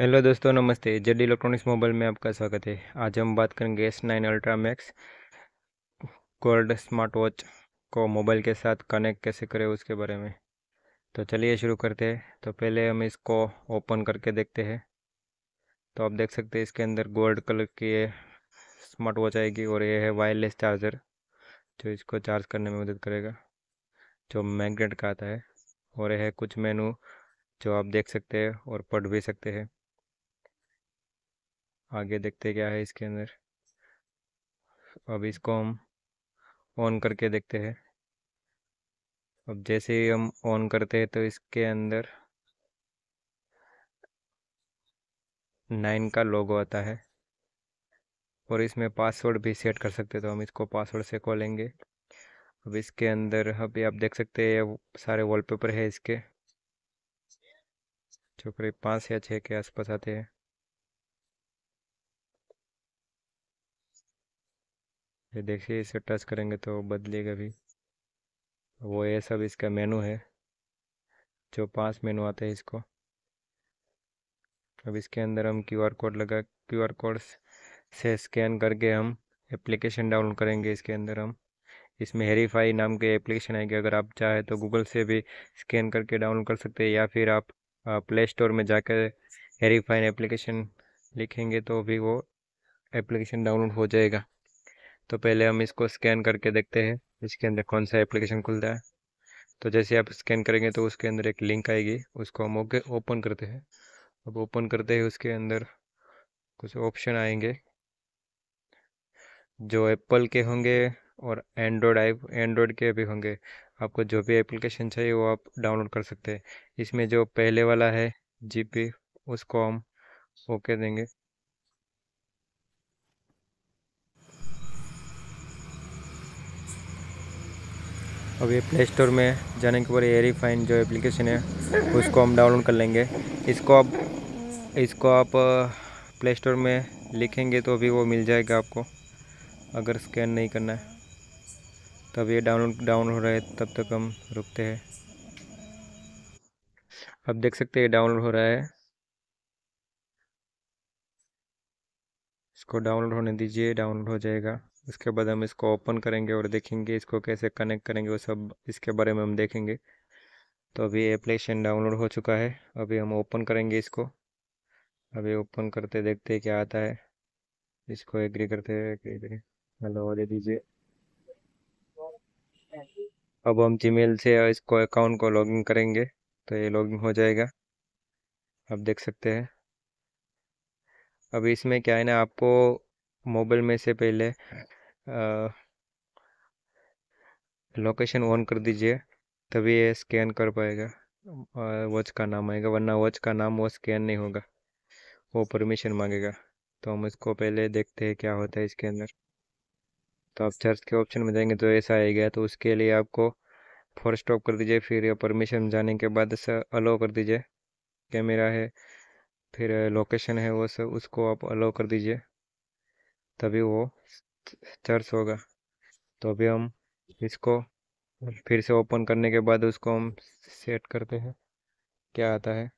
hello दोस्तों नमस्ते Z electronics mobile में आपका स्वागत है आज हम बात करेंगे S nine ultra max gold smart watch को मोबाइल के साथ कनेक्ट कैसे करें उसके बारे में तो चलिए शुरू करते हैं तो पहले हम इसको ओपन करके देखते हैं तो आप देख सकते हैं इसके अंदर गोल्ड कलर की ये स्मार्ट वॉच आएगी और ये है वायरलेस चार्जर जो इसको चार्ज करने में मदद करेगा जो मैगनेट का आता है और यह कुछ मेनू जो आप देख सकते हैं और पढ़ भी सकते हैं आगे देखते क्या है इसके अंदर अब इसको हम ऑन करके देखते हैं अब जैसे ही हम ऑन करते हैं तो इसके अंदर नाइन का लोगो आता है और इसमें पासवर्ड भी सेट कर सकते हैं तो हम इसको पासवर्ड से खोलेंगे अब इसके अंदर अभी आप देख सकते हैं सारे वॉलपेपर है इसके जो करीब पाँच या छः के आसपास आते हैं ये देखिए इसे टच करेंगे तो बदलेगा भी वो ये सब इसका मेनू है जो पांच मेनू आते हैं इसको अब इसके अंदर हम क्यूआर कोड लगा क्यूआर कोड से स्कैन करके हम एप्लीकेशन डाउनलोड करेंगे इसके अंदर हम इसमें हेरीफाई नाम के एप्लीकेशन आएगी अगर आप चाहें तो गूगल से भी स्कैन करके डाउनलोड कर सकते हैं या फिर आप प्ले स्टोर में जाकर हेरीफाइन एप्लीकेशन लिखेंगे तो भी वो एप्लीकेशन डाउनलोड हो जाएगा तो पहले हम इसको स्कैन करके देखते हैं इसके अंदर कौन सा एप्लीकेशन खुलता है तो जैसे आप स्कैन करेंगे तो उसके अंदर एक लिंक आएगी उसको हम ओके ओपन करते हैं अब ओपन करते ही उसके अंदर कुछ ऑप्शन आएंगे जो एप्पल के होंगे और एंड्रॉयड आई एंड्रॉयड के भी होंगे आपको जो भी एप्लीकेशन चाहिए वो आप डाउनलोड कर सकते हैं इसमें जो पहले वाला है जी उसको हम ओके देंगे अब ये प्ले स्टोर में जाने के बाद एरी फाइन जो एप्लीकेशन है उसको हम डाउनलोड कर लेंगे इसको आप इसको आप प्ले स्टोर में लिखेंगे तो अभी वो मिल जाएगा आपको अगर स्कैन नहीं करना है तब ये डाउनलोड डाउनलोड हो रहा है तब तक हम रुकते हैं अब देख सकते हैं डाउनलोड हो रहा है इसको डाउनलोड होने दीजिए डाउनलोड हो जाएगा उसके बाद हम इसको ओपन करेंगे और देखेंगे इसको कैसे कनेक्ट करेंगे वो सब इसके बारे में हम देखेंगे तो अभी एप्लीकेशन डाउनलोड हो चुका है अभी हम ओपन करेंगे इसको अभी ओपन करते देखते क्या आता है इसको एग्री करते हेलो दे दीजिए अब हम जी से इसको अकाउंट को लॉगिन करेंगे तो ये लॉगिन हो जाएगा आप देख सकते हैं अभी इसमें क्या है ना आपको मोबाइल में से पहले लोकेशन ऑन कर दीजिए तभी ये स्कैन कर पाएगा वॉच का नाम आएगा वरना वॉच का नाम वो स्कैन नहीं होगा वो परमिशन मांगेगा तो हम इसको पहले देखते हैं क्या होता है इसके अंदर तो आप सर्च के ऑप्शन में जाएंगे तो ऐसा आएगा तो उसके लिए आपको फोर स्टॉप कर दीजिए फिर ये परमिशन जाने के बाद ऐसा अलो कर दीजिए कैमरा है फिर लोकेशन है वो सब उसको आप अलो कर दीजिए तभी वो चर्च होगा तो अभी हम इसको फिर से ओपन करने के बाद उसको हम सेट करते हैं क्या आता है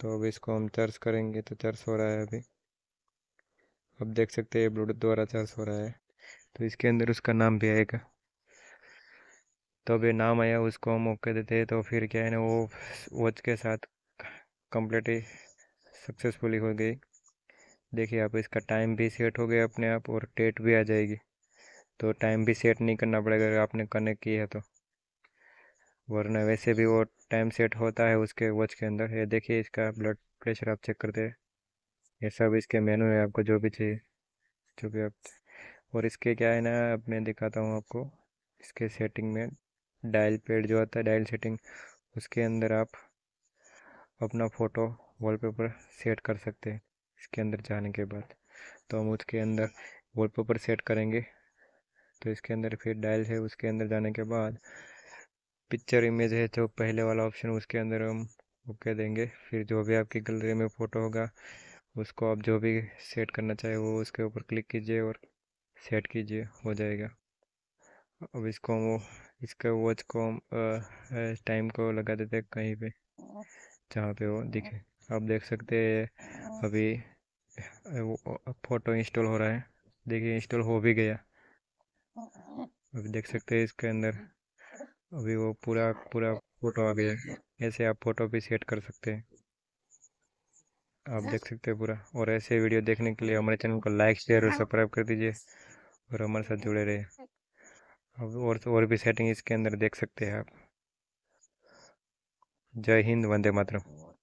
तो अभी इसको हम चर्च करेंगे तो चर्च हो रहा है अभी अब देख सकते हैं ब्लूटूथ द्वारा चर्च हो रहा है तो इसके अंदर उसका नाम भी आएगा तो अभी नाम आया उसको हम ओके देते हैं तो फिर क्या है ना वो वॉच के साथ कम्प्लीटली सक्सेसफुली हो गई देखिए आप इसका टाइम भी सेट हो गया अपने आप और डेट भी आ जाएगी तो टाइम भी सेट नहीं करना पड़ेगा अगर आपने कनेक्ट किया है तो वरना वैसे भी वो टाइम सेट होता है उसके वॉच के अंदर ये देखिए इसका ब्लड प्रेशर आप चेक करते हैं ये सब इसके मेनू है आपको जो भी चाहिए जो भी आप और इसके क्या है ना अब मैं दिखाता हूँ आपको इसके सेटिंग में डायल पेड जो आता है डायल सेटिंग उसके अंदर आप अपना फ़ोटो वॉलपेपर सेट कर सकते हैं इसके अंदर जाने के बाद तो हम उसके अंदर वॉल पेपर सेट करेंगे तो इसके अंदर फिर डायल है उसके अंदर जाने के बाद पिक्चर इमेज है जो तो पहले वाला ऑप्शन उसके अंदर हम ओके देंगे फिर जो भी आपकी गैलरी में फ़ोटो होगा उसको आप जो भी सेट करना चाहे वो उसके ऊपर क्लिक कीजिए और सेट कीजिए हो जाएगा अब इसको हम वो इसके वॉच को हम टाइम को लगा देते हैं कहीं पे जहाँ पे वो दिखे आप देख सकते हैं अभी फ़ोटो इंस्टॉल हो रहा है देखिए इंस्टॉल हो भी गया अभी देख सकते हैं इसके अंदर अभी वो पूरा पूरा फ़ोटो आ गया ऐसे आप फ़ोटो भी सेट कर सकते हैं आप देख सकते हैं पूरा और ऐसे वीडियो देखने के लिए हमारे चैनल को लाइक शेयर और सब्सक्राइब कर दीजिए और हमारे साथ जुड़े रहे अब और और भी सेटिंग इसके अंदर देख सकते हैं आप जय हिंद वंदे मातरम